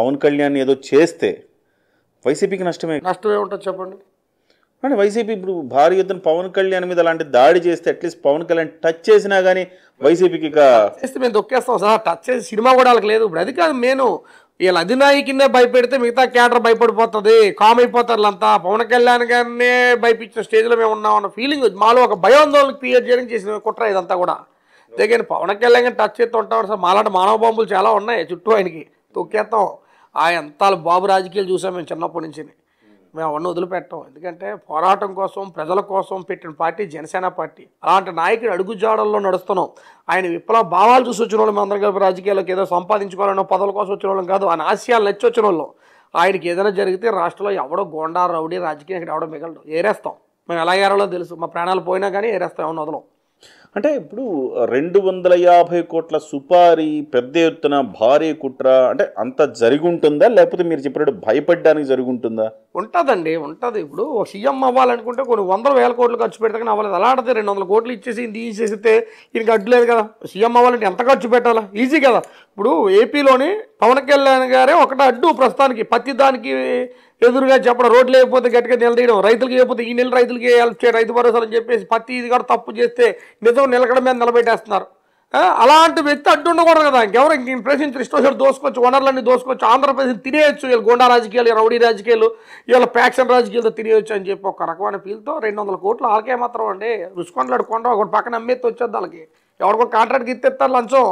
పవన్ కళ్యాణ్ ఏదో చేస్తే వైసీపీకి నష్టమే నష్టమే ఉంటుంది చెప్పండి అంటే వైసీపీ ఇప్పుడు భారీ యుద్ధం పవన్ కళ్యాణ్ మీద అలాంటి దాడి చేస్తే అట్లీస్ట్ పవన్ కళ్యాణ్ టచ్ చేసినా కానీ వైసీపీకి ఇక చేస్తే మేము దొక్కేస్తాం సార్ టచ్ చేసి సినిమా కూడా వాళ్ళకి లేదు ఇప్పుడు అది కాదు నేను వీళ్ళ అధినాయకునే భయపెడితే మిగతా క్యాడర్ భయపడిపోతుంది కామ్ అయిపోతారు అంతా పవన్ కళ్యాణ్ గారినే భయపించిన స్టేజ్లో మేము ఉన్నాం అన్న ఫీలింగ్ మాలో ఒక భయాందోళన క్రియేట్ చేయడం చేసిన కుట్ర ఇదంతా కూడా కానీ పవన్ కళ్యాణ్ టచ్ చేస్తూ ఉంటాం సార్ మాలాంటి మానవ బాంబులు చాలా ఉన్నాయి చుట్టూ ఆయనకి తొక్కేస్తాం ఆ ఎంతాలు బాబు రాజకీయాలు చూసాం మేము చిన్నప్పటి నుంచి మేము అవన్నీ వదిలిపెట్టాం ఎందుకంటే పోరాటం కోసం ప్రజల కోసం పెట్టిన పార్టీ జనసేన పార్టీ అలాంటి నాయకుడు అడుగుజాడల్లో నడుస్తున్నాం ఆయన విప్లవ భావాలు చూసి వచ్చిన వాళ్ళు మనందరం కలిపి రాజకీయాల్లోకి ఏదో సంపాదించుకోవాలన్న పదవుల కోసం వచ్చిన వాళ్ళం కాదు ఆయన ఆశయాలు నచ్చి వచ్చిన వాళ్ళం ఆయనకి ఏదైనా జరిగితే రాష్ట్రంలో ఎవడో గోండా రౌడి రాజకీయం ఇక్కడ ఎవడో మిగలడు ఏరేస్తాం మేము ఎలా ఏరాలో తెలుసు మా ప్రాణాలు పోయినా కానీ ఏరేస్తాం ఏమన్నా వదలం అంటే ఇప్పుడు రెండు వందల యాభై కోట్ల సుపారీ పెద్ద ఎత్తున భారీ కుట్ర అంటే అంత జరుగుంటుందా లేకపోతే మీరు చెప్పినట్టు భయపడడానికి జరుగుంటుందా ఉంటుందండి ఉంటుంది ఇప్పుడు సీఎం అవ్వాలనుకుంటే కొన్ని వందల వేల కోట్లు ఖర్చు పెడితే కానీ అవ్వలేదు అలా ఆడితే రెండు వందల కోట్లు ఇచ్చేసి తీసేస్తే ఇంక లేదు కదా సీఎం అవ్వాలంటే ఎంత ఖర్చు పెట్టాలా ఈజీ కదా ఇప్పుడు ఏపీలోని పవన్ కళ్యాణ్ గారే ఒకటే అడ్డు ప్రస్తుతానికి పత్తి దానికి ఎదురుగా చెప్పడం రోడ్లు లేకపోతే గట్టిగా నిలదీయడం రైతులకు లేకపోతే ఈ నెల రైతులకి వేయాలి రైతు భరోసాలు అని చెప్పేసి పత్తి ఇది కూడా తప్పు చేస్తే నిజం కోసం నిలకడ మీద నిలబెట్టేస్తున్నారు అలాంటి వ్యక్తి ఉండకూడదు కదా ఇంకెవరు ఇంక ప్రశ్నించి ఇష్టం దోసుకోవచ్చు ఓనర్లన్నీ దోసుకోవచ్చు ఆంధ్రప్రదేశ్ తినేయచ్చు వీళ్ళు గోండా రాజకీయాలు రౌడీ రాజకీయాలు వీళ్ళ ప్యాక్షన్ రాజకీయాలతో తినేయచ్చు అని చెప్పి ఒక రకమైన ఫీల్తో రెండు వందల కోట్లు వాళ్ళకే మాత్రం అండి రుసుకొండలాడు కొండ ఒకటి పక్కన అమ్మేత్తి వచ్చేది వాళ్ళకి ఎవరికో కాంట్రాక్ట్ ఇస్తే లంచం